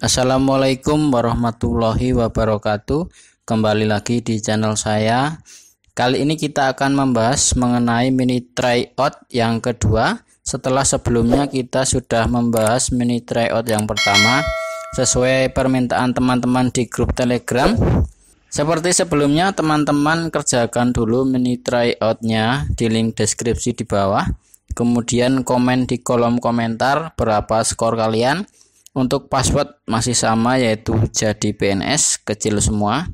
Assalamualaikum warahmatullahi wabarakatuh. Kembali lagi di channel saya. Kali ini kita akan membahas mengenai mini tryout yang kedua. Setelah sebelumnya kita sudah membahas mini tryout yang pertama sesuai permintaan teman-teman di grup Telegram. Seperti sebelumnya, teman-teman kerjakan dulu mini tryoutnya di link deskripsi di bawah. Kemudian komen di kolom komentar berapa skor kalian untuk password masih sama yaitu jadi PNS kecil semua.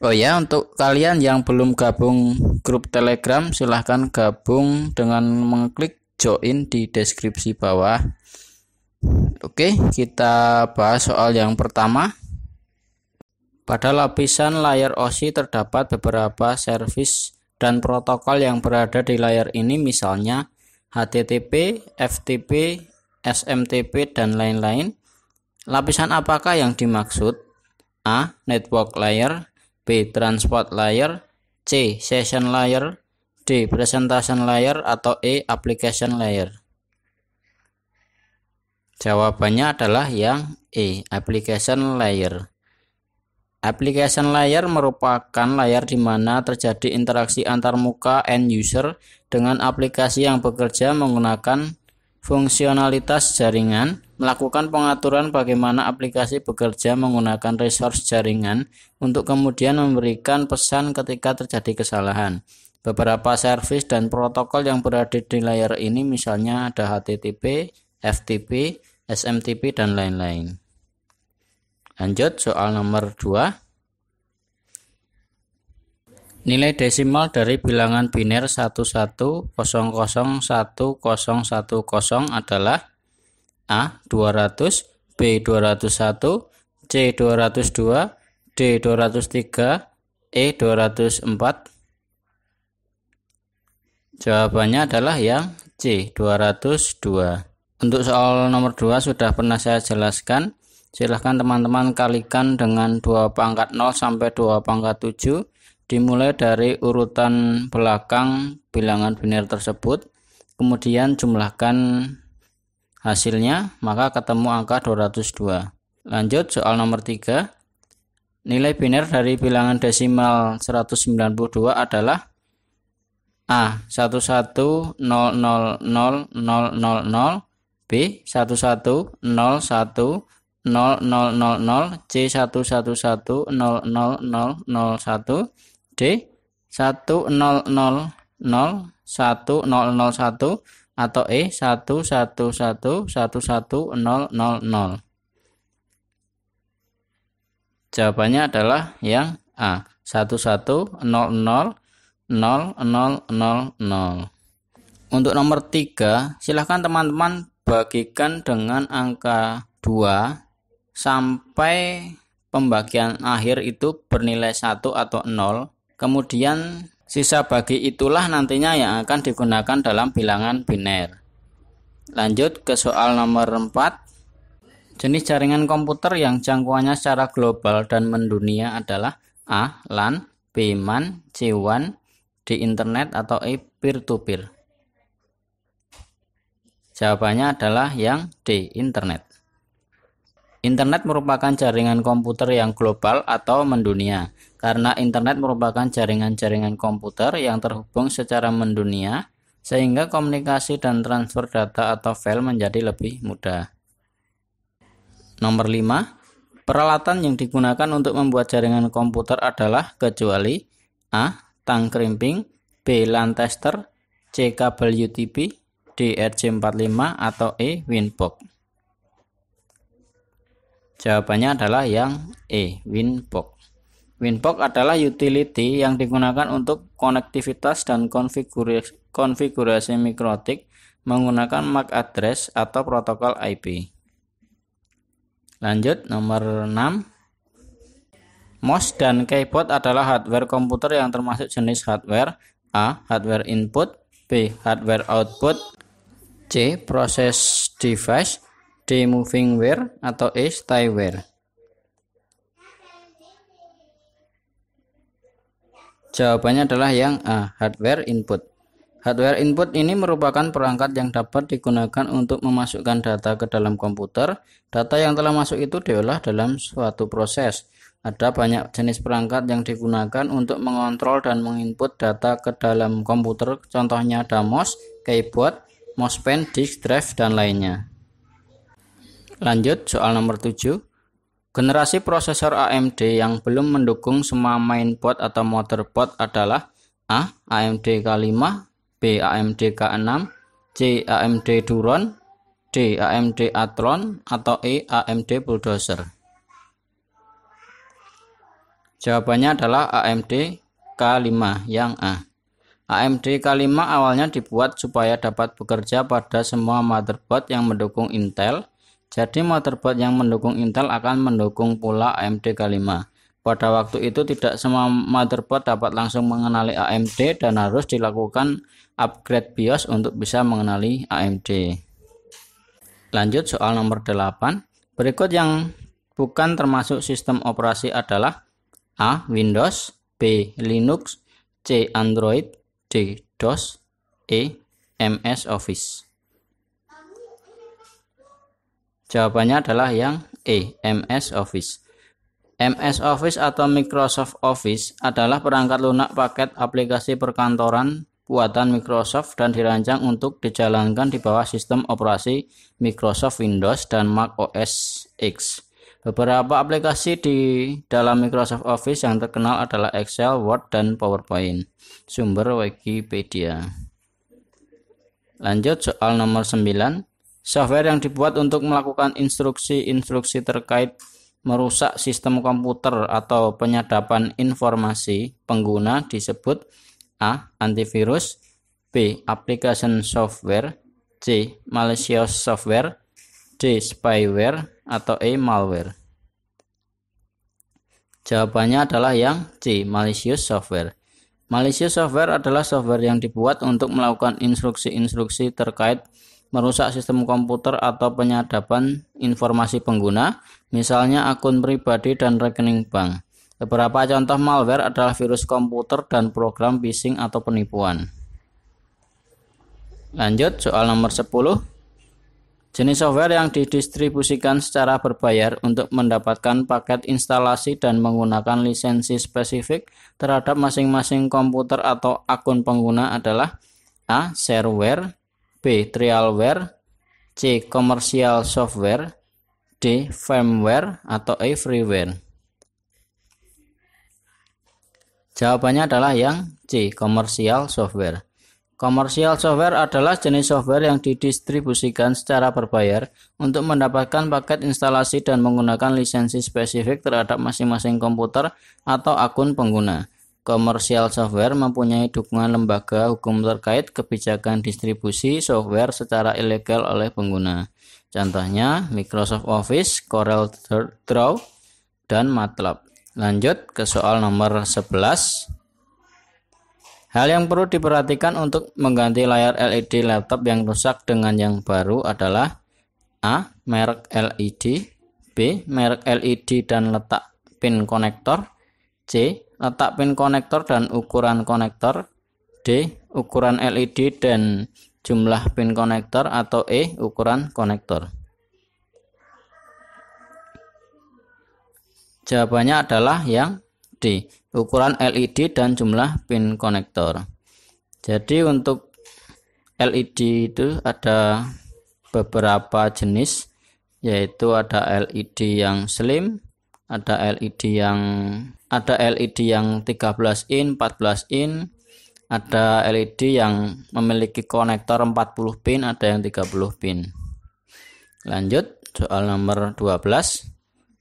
Oh ya, untuk kalian yang belum gabung grup Telegram silahkan gabung dengan mengklik join di deskripsi bawah. Oke, kita bahas soal yang pertama. Pada lapisan layar OSI terdapat beberapa servis dan protokol yang berada di layar ini misalnya HTTP, FTP, SMTP, dan lain-lain. Lapisan apakah yang dimaksud? A. Network layer B. Transport layer C. Session layer D. Presentation layer atau E. Application layer Jawabannya adalah yang E. Application layer Application layer merupakan layar di mana terjadi interaksi antar muka end user dengan aplikasi yang bekerja menggunakan fungsionalitas jaringan melakukan pengaturan bagaimana aplikasi bekerja menggunakan resource jaringan untuk kemudian memberikan pesan ketika terjadi kesalahan. Beberapa service dan protokol yang berada di layar ini misalnya ada HTTP, FTP, SMTP, dan lain-lain. Lanjut soal nomor 2. Nilai desimal dari bilangan biner 110010110 adalah A 200, B 201, C 202, D 203, E 204. Jawabannya adalah yang C 202. Untuk soal nomor 2 sudah pernah saya jelaskan. Silahkan teman-teman kalikan dengan 2 pangkat 0 sampai 2 pangkat 7 dimulai dari urutan belakang bilangan biner tersebut. Kemudian jumlahkan hasilnya maka ketemu angka 202 lanjut soal nomor 3 nilai biner dari bilangan desimal 192 adalah A 11000000 B 11010000 C 11100001 D 10001 atau E 11111000. Jawabannya adalah yang A 1100000. Untuk nomor 3, silahkan teman-teman bagikan dengan angka 2 sampai pembagian akhir itu bernilai 1 atau 0. Kemudian Sisa bagi itulah nantinya yang akan digunakan dalam bilangan biner. Lanjut ke soal nomor 4. Jenis jaringan komputer yang jangkauannya secara global dan mendunia adalah A. LAN B. MAN C. WAN D. internet atau E. peer to -peer. Jawabannya adalah yang D. Internet. Internet merupakan jaringan komputer yang global atau mendunia. Karena internet merupakan jaringan-jaringan komputer yang terhubung secara mendunia, sehingga komunikasi dan transfer data atau file menjadi lebih mudah. Nomor 5, peralatan yang digunakan untuk membuat jaringan komputer adalah kecuali A. Tang krimping B. tester, C. Kabel UTP D. RJ45 atau E. Winbox Jawabannya adalah yang E, Winbox. Winbox adalah utility yang digunakan untuk konektivitas dan konfigurasi, konfigurasi mikrotik menggunakan MAC address atau protokol IP. Lanjut nomor 6. MOS dan keyboard adalah hardware komputer yang termasuk jenis hardware A. Hardware input B. Hardware output C. Proses device D moving wear atau E tie wear. Jawabannya adalah yang A, hardware input. Hardware input ini merupakan perangkat yang dapat digunakan untuk memasukkan data ke dalam komputer. Data yang telah masuk itu diolah dalam suatu proses. Ada banyak jenis perangkat yang digunakan untuk mengontrol dan menginput data ke dalam komputer, contohnya ada mouse, keyboard, mouse pen, disk drive, dan lainnya. Lanjut soal nomor 7. Generasi prosesor AMD yang belum mendukung semua mainboard atau motherboard adalah A. AMD K5 B. AMD K6 C. AMD Duron D. AMD Athlon atau E. AMD Bulldozer Jawabannya adalah AMD K5 yang A AMD K5 awalnya dibuat supaya dapat bekerja pada semua motherboard yang mendukung Intel jadi motherboard yang mendukung Intel akan mendukung pula AMD K5. Pada waktu itu tidak semua motherboard dapat langsung mengenali AMD dan harus dilakukan upgrade BIOS untuk bisa mengenali AMD. Lanjut soal nomor 8. Berikut yang bukan termasuk sistem operasi adalah A. Windows B. Linux C. Android D. DOS E. MS Office Jawabannya adalah yang E, MS Office. MS Office atau Microsoft Office adalah perangkat lunak paket aplikasi perkantoran buatan Microsoft dan dirancang untuk dijalankan di bawah sistem operasi Microsoft Windows dan Mac OS X. Beberapa aplikasi di dalam Microsoft Office yang terkenal adalah Excel, Word, dan PowerPoint. Sumber Wikipedia. Lanjut soal nomor 9. Software yang dibuat untuk melakukan instruksi-instruksi terkait merusak sistem komputer atau penyadapan informasi pengguna disebut A. Antivirus B. Application software C. Malicious software D. Spyware atau E. Malware Jawabannya adalah yang C. Malicious software Malicious software adalah software yang dibuat untuk melakukan instruksi-instruksi terkait merusak sistem komputer atau penyadapan informasi pengguna, misalnya akun pribadi dan rekening bank. Beberapa contoh malware adalah virus komputer dan program phishing atau penipuan. Lanjut, soal nomor 10. Jenis software yang didistribusikan secara berbayar untuk mendapatkan paket instalasi dan menggunakan lisensi spesifik terhadap masing-masing komputer atau akun pengguna adalah A. Shareware B. Trialware C. Commercial software D. Firmware atau E. Freeware Jawabannya adalah yang C. Commercial software Commercial software adalah jenis software yang didistribusikan secara berbayar untuk mendapatkan paket instalasi dan menggunakan lisensi spesifik terhadap masing-masing komputer atau akun pengguna. Komersial software mempunyai dukungan lembaga hukum terkait kebijakan distribusi software secara ilegal oleh pengguna. Contohnya Microsoft Office, Corel Draw, dan MATLAB. Lanjut ke soal nomor 11. Hal yang perlu diperhatikan untuk mengganti layar LED laptop yang rusak dengan yang baru adalah A. merek LED B. merek LED dan letak pin konektor C letak pin konektor dan ukuran konektor D ukuran LED dan jumlah pin konektor atau E ukuran konektor Jawabannya adalah yang D, ukuran LED dan jumlah pin konektor. Jadi untuk LED itu ada beberapa jenis yaitu ada LED yang slim, ada LED yang ada LED yang 13 in, 14 in, ada LED yang memiliki konektor 40 pin, ada yang 30 pin. Lanjut, soal nomor 12.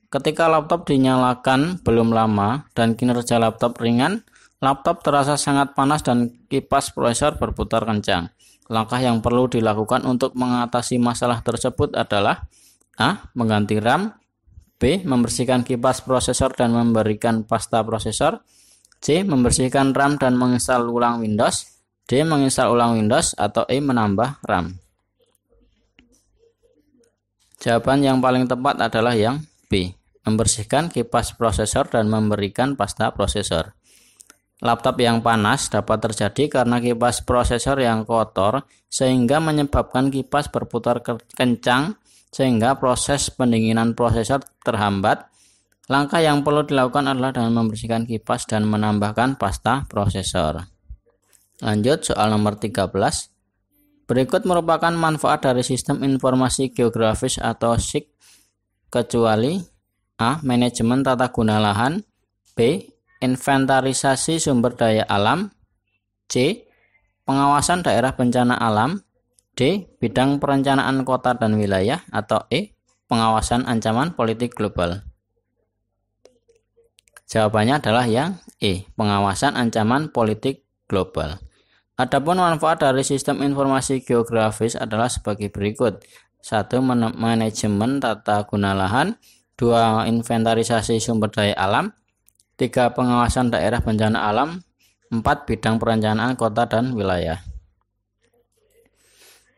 Ketika laptop dinyalakan belum lama dan kinerja laptop ringan, laptop terasa sangat panas dan kipas prosesor berputar kencang. Langkah yang perlu dilakukan untuk mengatasi masalah tersebut adalah A. Mengganti RAM B. Membersihkan kipas prosesor dan memberikan pasta prosesor. C. Membersihkan RAM dan menginstal ulang Windows. D. Menginstal ulang Windows atau E. Menambah RAM. Jawaban yang paling tepat adalah yang B. Membersihkan kipas prosesor dan memberikan pasta prosesor. Laptop yang panas dapat terjadi karena kipas prosesor yang kotor sehingga menyebabkan kipas berputar kencang sehingga proses pendinginan prosesor terhambat. Langkah yang perlu dilakukan adalah dengan membersihkan kipas dan menambahkan pasta prosesor. Lanjut soal nomor 13. Berikut merupakan manfaat dari sistem informasi geografis atau SIG kecuali A. Manajemen tata guna lahan B. Inventarisasi sumber daya alam C. Pengawasan daerah bencana alam D. Bidang perencanaan kota dan wilayah atau E. Pengawasan ancaman politik global. Jawabannya adalah yang E. Pengawasan ancaman politik global. Adapun manfaat dari sistem informasi geografis adalah sebagai berikut. 1. Manajemen tata guna lahan 2. Inventarisasi sumber daya alam 3. Pengawasan daerah bencana alam 4. Bidang perencanaan kota dan wilayah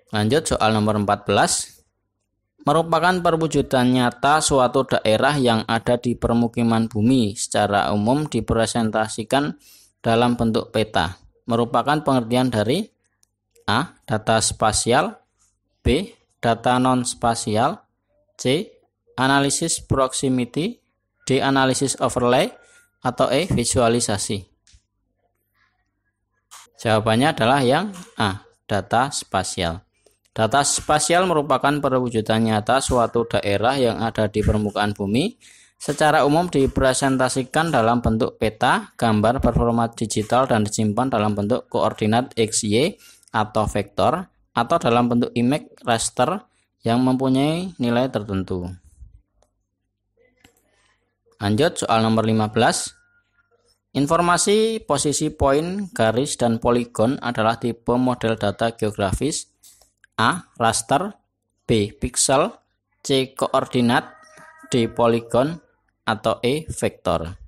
Lanjut soal nomor 14. Merupakan perwujudan nyata suatu daerah yang ada di permukiman bumi secara umum dipresentasikan dalam bentuk peta. Merupakan pengertian dari A. Data spasial B. Data non-spasial C. Analisis proximity D. Analisis overlay atau E. Visualisasi Jawabannya adalah yang A. Data spasial Data spasial merupakan perwujudan nyata suatu daerah yang ada di permukaan bumi secara umum dipresentasikan dalam bentuk peta, gambar performa digital dan disimpan dalam bentuk koordinat XY atau vektor atau dalam bentuk image raster yang mempunyai nilai tertentu. Lanjut soal nomor 15. Informasi posisi poin, garis, dan poligon adalah tipe model data geografis A. Raster B. Pixel C. Koordinat D. Poligon atau E. Vektor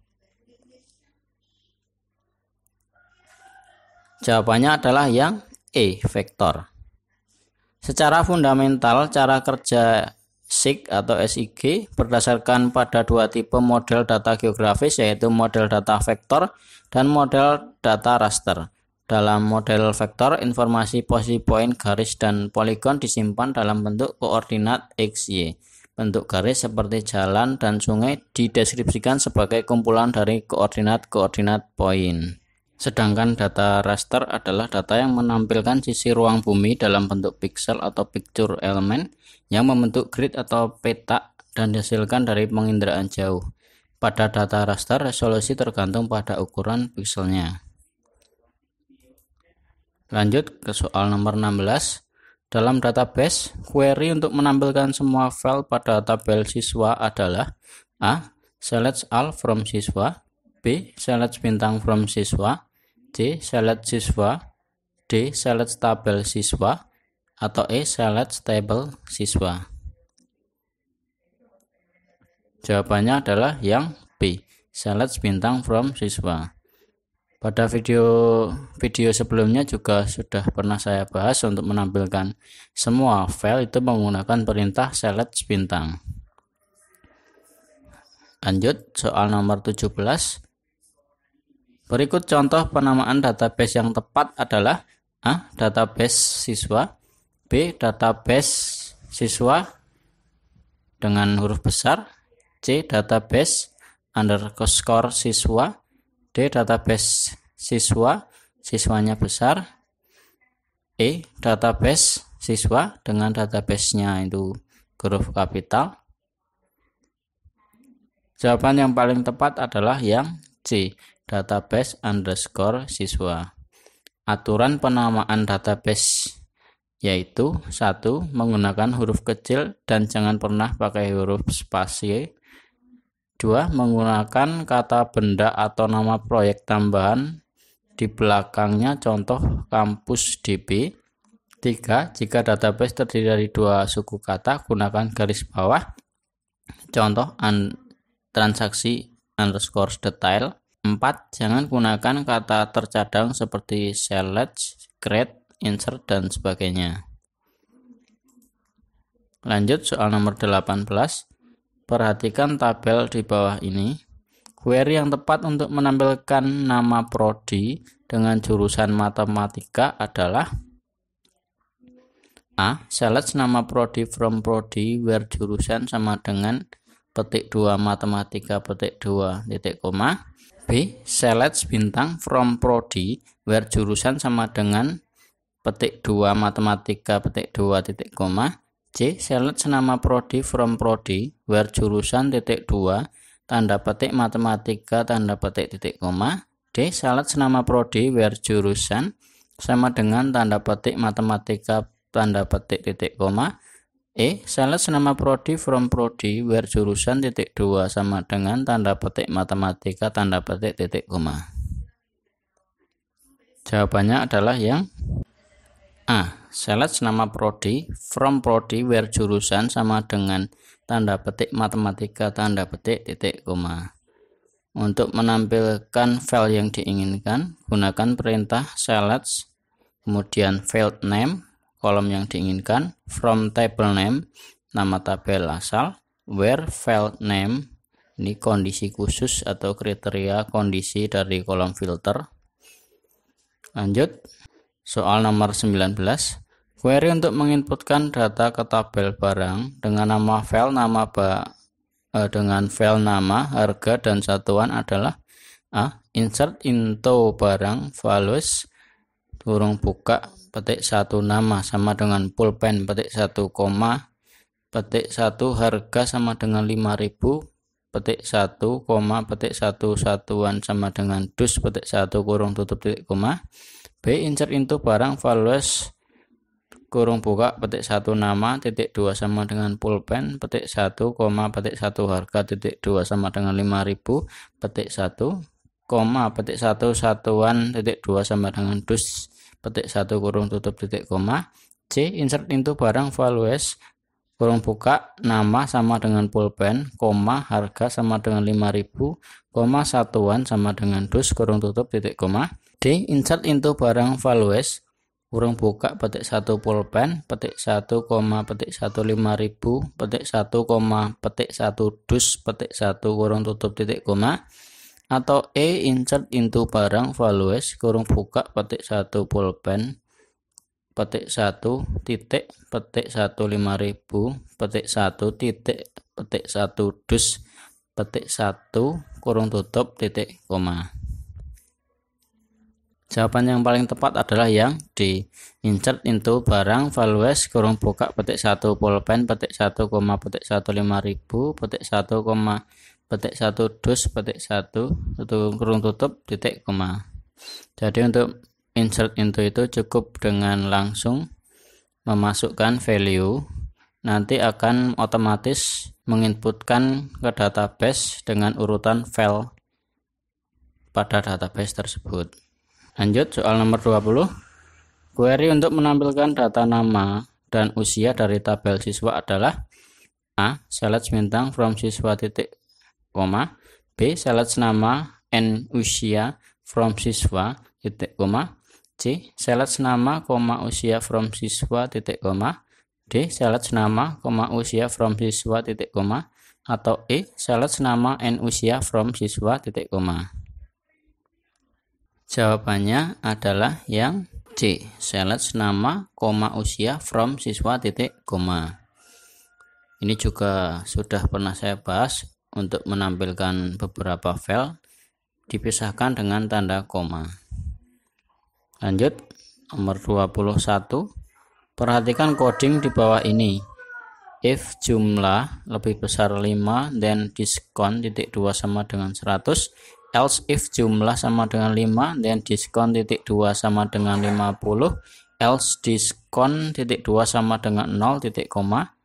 Jawabannya adalah yang E. Vektor Secara fundamental cara kerja SIG atau SIG berdasarkan pada dua tipe model data geografis yaitu model data vektor dan model data raster. Dalam model vektor, informasi posisi poin garis dan poligon disimpan dalam bentuk koordinat x, y. Bentuk garis seperti jalan dan sungai dideskripsikan sebagai kumpulan dari koordinat-koordinat poin. Sedangkan data raster adalah data yang menampilkan sisi ruang bumi dalam bentuk pixel atau picture element yang membentuk grid atau peta dan dihasilkan dari penginderaan jauh. Pada data raster, resolusi tergantung pada ukuran pixelnya. Lanjut ke soal nomor 16. Dalam database, query untuk menampilkan semua file pada tabel siswa adalah A. Select all from siswa B. Select bintang from siswa C. Select siswa D. Select tabel siswa atau E. Select table siswa Jawabannya adalah yang B. Select bintang from siswa pada video-video sebelumnya juga sudah pernah saya bahas untuk menampilkan semua file itu menggunakan perintah select bintang. Lanjut, soal nomor 17. Berikut contoh penamaan database yang tepat adalah A. Database siswa B. Database siswa dengan huruf besar C. Database underscore siswa D. Database siswa, siswanya besar. E. Database siswa dengan database-nya itu huruf kapital. Jawaban yang paling tepat adalah yang C. Database underscore siswa. Aturan penamaan database yaitu satu menggunakan huruf kecil dan jangan pernah pakai huruf spasi 2. Menggunakan kata benda atau nama proyek tambahan di belakangnya contoh kampus DB. 3. Jika database terdiri dari dua suku kata, gunakan garis bawah. Contoh un transaksi underscore detail. 4. Jangan gunakan kata tercadang seperti select, create, insert, dan sebagainya. Lanjut soal nomor 18. Perhatikan tabel di bawah ini. Query yang tepat untuk menampilkan nama prodi dengan jurusan matematika adalah A. Select nama prodi from prodi where jurusan sama dengan petik 2 matematika petik 2 titik koma. B. Select bintang from prodi where jurusan sama dengan petik 2 matematika petik 2 titik koma C. Select senama prodi from prodi where jurusan titik 2 tanda petik matematika tanda petik titik koma. D. Select senama prodi where jurusan sama dengan tanda petik matematika tanda petik titik koma. E. Select senama prodi from prodi where jurusan titik 2 sama dengan tanda petik matematika tanda petik titik koma. Jawabannya adalah yang A. Select nama prodi from prodi where jurusan sama dengan tanda petik matematika tanda petik titik koma. Untuk menampilkan file yang diinginkan, gunakan perintah select kemudian field name kolom yang diinginkan from table name nama tabel asal where field name ini kondisi khusus atau kriteria kondisi dari kolom filter lanjut Soal nomor 19. Query untuk menginputkan data ke tabel barang dengan nama file nama ba, eh, dengan file nama, harga dan satuan adalah A. Insert into barang values turung buka petik satu nama sama dengan pulpen petik satu koma petik satu harga sama dengan 5000 petik 1 koma petik 1 satuan sama dengan dus petik 1 kurung tutup titik koma B insert into barang values kurung buka petik 1 nama titik 2 sama dengan pulpen petik 1 koma petik 1 harga titik 2 sama dengan 5000 petik 1 koma petik 1 satuan titik 2 sama dengan dus petik 1 kurung tutup titik koma C insert into barang values kurung buka nama sama dengan pulpen, koma harga sama dengan 5000, koma satuan sama dengan dus kurung tutup titik koma. D insert into barang values kurung buka petik satu pulpen, petik 1, petik lima ribu petik 1, petik 1 dus, petik 1 kurung tutup titik koma atau E insert into barang values kurung buka petik 1 pulpen, petik 1 titik petik 1 5000 petik 1 titik petik 1 dus petik 1 kurung tutup titik koma Jawaban yang paling tepat adalah yang D. Insert into barang values kurung buka petik 1 pulpen petik 1, petik 1 5000 petik 1, petik 1 dus petik 1 kurung tutup titik koma. Jadi untuk insert into itu cukup dengan langsung memasukkan value nanti akan otomatis menginputkan ke database dengan urutan file pada database tersebut lanjut soal nomor 20 query untuk menampilkan data nama dan usia dari tabel siswa adalah A. Select bintang from siswa titik koma B. Select nama and usia from siswa titik koma C. Select nama, koma usia from siswa titik koma. D. Select nama, koma usia from siswa titik koma. Atau E. Select nama n usia from siswa titik koma. Jawabannya adalah yang C. Select nama, koma usia from siswa titik koma. Ini juga sudah pernah saya bahas untuk menampilkan beberapa file dipisahkan dengan tanda koma. Lanjut nomor 21. Perhatikan coding di bawah ini. If jumlah lebih besar 5 then diskon titik 2 sama dengan 100 else if jumlah sama dengan 5 then diskon titik 2 sama dengan 50 else diskon titik 2 sama dengan 0 titik koma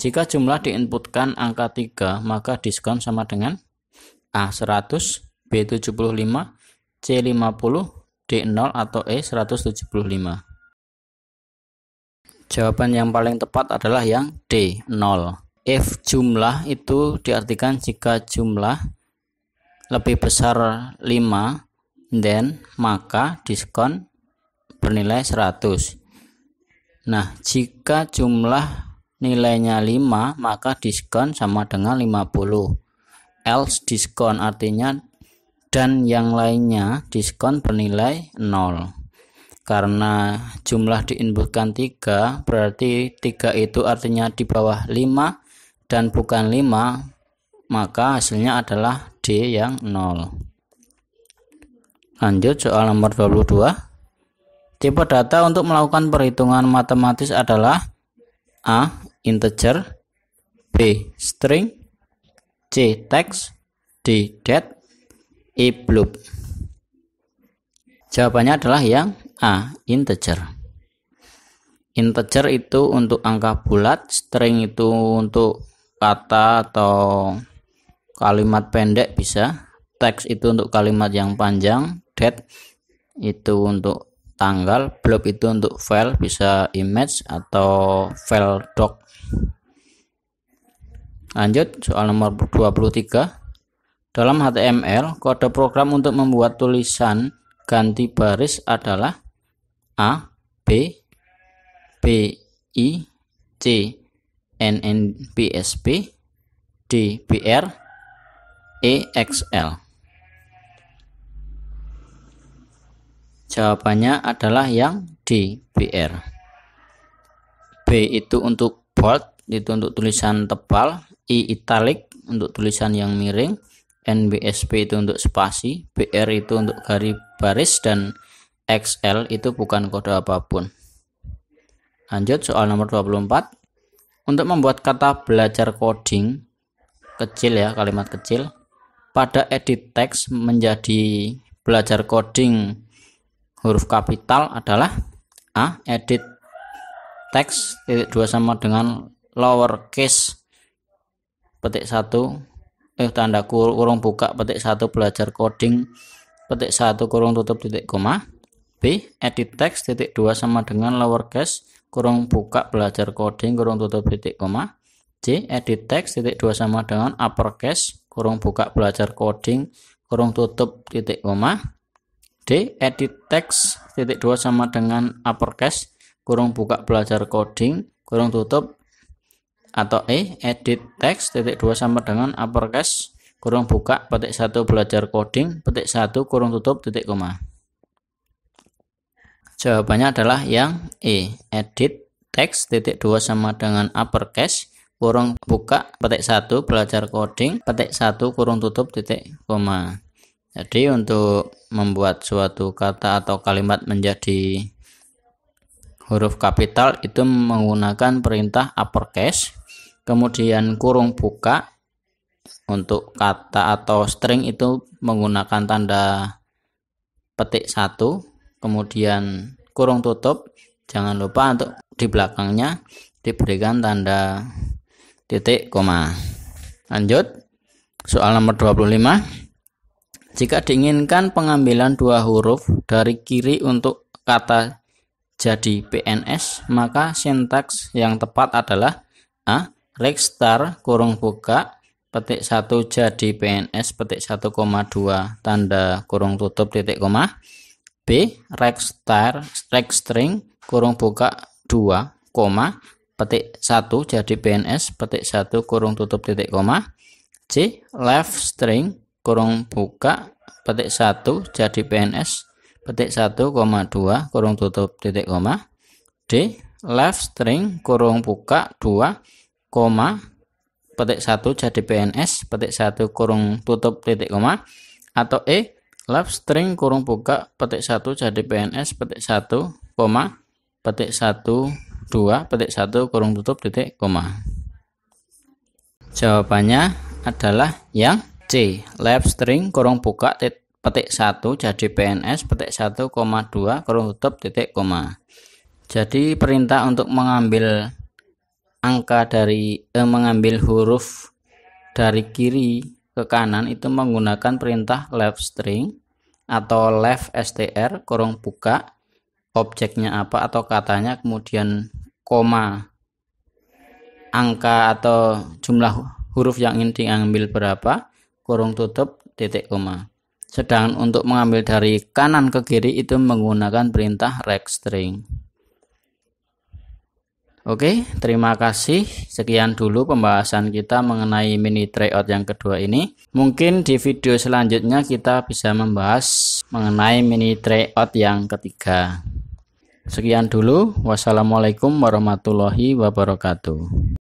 jika jumlah diinputkan angka 3 maka diskon sama dengan A 100 B 75 C 50 D0 atau E 175? Jawaban yang paling tepat adalah yang D0. If jumlah itu diartikan jika jumlah lebih besar 5, then maka diskon bernilai 100. Nah, jika jumlah nilainya 5, maka diskon sama dengan 50. Else diskon artinya dan yang lainnya diskon bernilai 0 karena jumlah diinputkan 3 berarti 3 itu artinya di bawah 5 dan bukan 5 maka hasilnya adalah D yang 0 lanjut soal nomor 22 tipe data untuk melakukan perhitungan matematis adalah A. integer B. string C. text D. date iblub? Jawabannya adalah yang A, integer. Integer itu untuk angka bulat, string itu untuk kata atau kalimat pendek bisa, teks itu untuk kalimat yang panjang, date itu untuk tanggal, blob itu untuk file bisa image atau file doc. Lanjut soal nomor 23. Dalam HTML, kode program untuk membuat tulisan ganti baris adalah A, B, B, I, C, N, N, B, S, B, D, B, R, E, X, L. Jawabannya adalah yang D, B, R. B itu untuk bold, itu untuk tulisan tebal, I italic untuk tulisan yang miring, NBSP itu untuk spasi, BR itu untuk garis baris dan XL itu bukan kode apapun. Lanjut soal nomor 24. Untuk membuat kata belajar coding kecil ya, kalimat kecil pada edit text menjadi belajar coding huruf kapital adalah A edit text titik 2 sama dengan lowercase petik 1 eh tanda kurung buka petik satu belajar coding petik satu kurung tutup titik koma B edit text titik dua sama dengan lowercase kurung buka belajar coding kurung tutup titik koma C edit text titik dua sama dengan uppercase kurung buka belajar coding kurung tutup titik koma D edit text titik dua sama dengan uppercase kurung buka belajar coding kurung tutup atau E edit text titik 2 sama dengan uppercase kurung buka petik 1 belajar coding petik 1 kurung tutup titik koma jawabannya adalah yang E edit text titik 2 sama dengan uppercase kurung buka petik 1 belajar coding petik 1 kurung tutup titik koma jadi untuk membuat suatu kata atau kalimat menjadi huruf kapital itu menggunakan perintah uppercase kemudian kurung buka untuk kata atau string itu menggunakan tanda petik satu kemudian kurung tutup jangan lupa untuk di belakangnya diberikan tanda titik koma lanjut soal nomor 25 jika diinginkan pengambilan dua huruf dari kiri untuk kata jadi PNS maka sintaks yang tepat adalah A Lexstar kurung buka petik satu jadi PNS petik 1,2 tanda kurung tutup titik koma B Rexstar string kurung buka 2, koma petik satu jadi PNS petik satu kurung tutup titik koma C left string kurung buka petik satu jadi PNS petik satu koma dua kurung tutup titik koma D left string kurung buka dua koma petik 1 jadi PNS petik 1 kurung tutup titik koma atau E lab string kurung buka petik 1 jadi PNS petik 1 koma petik 1 2 petik 1 kurung tutup titik koma jawabannya adalah yang C lab string kurung buka petik 1 jadi PNS petik 1 2 kurung tutup titik koma jadi perintah untuk mengambil angka dari eh, mengambil huruf dari kiri ke kanan itu menggunakan perintah left string atau left str kurung buka objeknya apa atau katanya kemudian koma angka atau jumlah huruf yang ingin diambil berapa kurung tutup titik koma sedangkan untuk mengambil dari kanan ke kiri itu menggunakan perintah right string Oke, terima kasih. Sekian dulu pembahasan kita mengenai mini tryout yang kedua ini. Mungkin di video selanjutnya kita bisa membahas mengenai mini tryout yang ketiga. Sekian dulu. Wassalamualaikum warahmatullahi wabarakatuh.